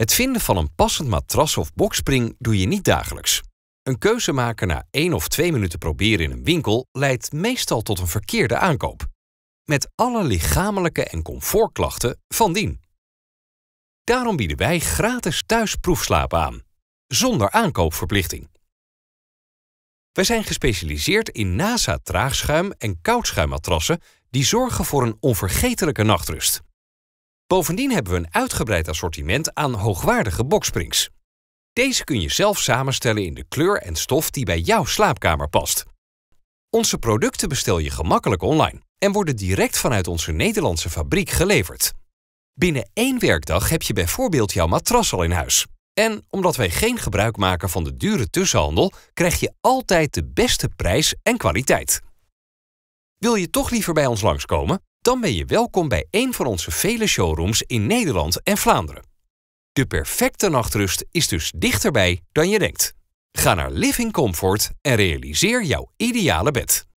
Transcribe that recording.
Het vinden van een passend matras of bokspring doe je niet dagelijks. Een keuze maken na één of twee minuten proberen in een winkel leidt meestal tot een verkeerde aankoop. Met alle lichamelijke en comfortklachten van dien. Daarom bieden wij gratis thuisproefslaap aan, zonder aankoopverplichting. Wij zijn gespecialiseerd in NASA-draagschuim en koudschuimmatrassen die zorgen voor een onvergetelijke nachtrust. Bovendien hebben we een uitgebreid assortiment aan hoogwaardige boxsprings. Deze kun je zelf samenstellen in de kleur en stof die bij jouw slaapkamer past. Onze producten bestel je gemakkelijk online en worden direct vanuit onze Nederlandse fabriek geleverd. Binnen één werkdag heb je bijvoorbeeld jouw matras al in huis. En omdat wij geen gebruik maken van de dure tussenhandel, krijg je altijd de beste prijs en kwaliteit. Wil je toch liever bij ons langskomen? Dan ben je welkom bij een van onze vele showrooms in Nederland en Vlaanderen. De perfecte nachtrust is dus dichterbij dan je denkt. Ga naar Living Comfort en realiseer jouw ideale bed.